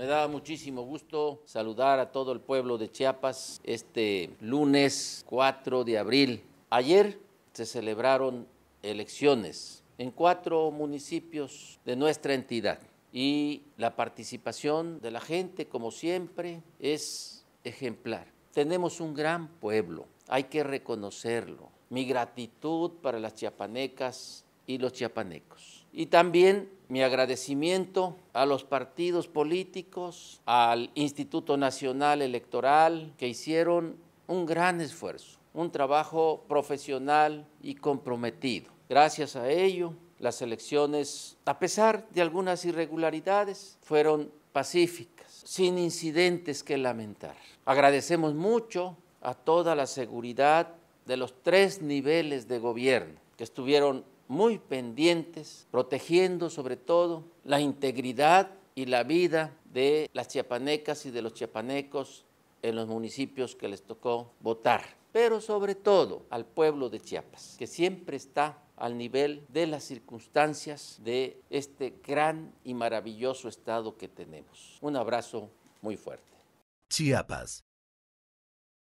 Me da muchísimo gusto saludar a todo el pueblo de Chiapas este lunes 4 de abril. Ayer se celebraron elecciones en cuatro municipios de nuestra entidad y la participación de la gente, como siempre, es ejemplar. Tenemos un gran pueblo, hay que reconocerlo. Mi gratitud para las chiapanecas y los chiapanecos. Y también mi agradecimiento a los partidos políticos, al Instituto Nacional Electoral, que hicieron un gran esfuerzo, un trabajo profesional y comprometido. Gracias a ello, las elecciones, a pesar de algunas irregularidades, fueron pacíficas, sin incidentes que lamentar. Agradecemos mucho a toda la seguridad de los tres niveles de gobierno que estuvieron muy pendientes, protegiendo sobre todo la integridad y la vida de las chiapanecas y de los chiapanecos en los municipios que les tocó votar, pero sobre todo al pueblo de Chiapas, que siempre está al nivel de las circunstancias de este gran y maravilloso estado que tenemos. Un abrazo muy fuerte. Chiapas